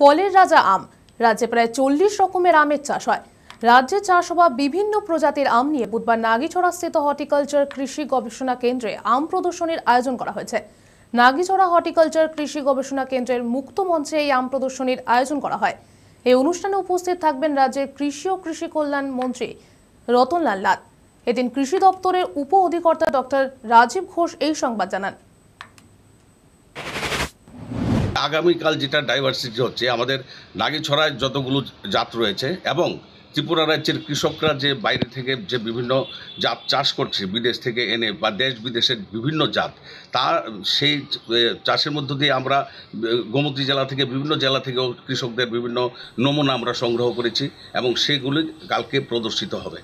ফলের রাজা আম রাজ্যে প্রায় চল্লিশ রকমের আমের চাষ হয় রাজ্যে চাষ হওয়া বিভিন্ন প্রজাতির আম নিয়ে বুধবার নাগিছড়াস্থিত হর্টিকালচার কৃষি গবেষণা কেন্দ্রে আম প্রদর্শনীর আয়োজন করা হয়েছে নাগিছড়া হর্টিকালচার কৃষি গবেষণা কেন্দ্রের মুক্ত মঞ্চে এই আম প্রদর্শনীর আয়োজন করা হয় এই অনুষ্ঠানে উপস্থিত থাকবেন রাজ্যের কৃষি ও কৃষি কল্যাণ মন্ত্রী রতনলাল লাল এদিন কৃষি দপ্তরের উপ অধিকর্তা ডক্টর রাজীব ঘোষ এই সংবাদ জানান আগামীকাল যেটা ডাইভার্সিটি হচ্ছে আমাদের নাগিছড়ায় যতগুলো জাত রয়েছে এবং ত্রিপুরা রাজ্যের কৃষকরা যে বাইরে থেকে যে বিভিন্ন জাত চাষ করছে বিদেশ থেকে এনে বা দেশ বিদেশের বিভিন্ন জাত তা সেই চাষের মধ্য দিয়ে আমরা গোমতী জেলা থেকে বিভিন্ন জেলা থেকেও কৃষকদের বিভিন্ন নমুনা আমরা সংগ্রহ করেছি এবং সেগুলি কালকে প্রদর্শিত হবে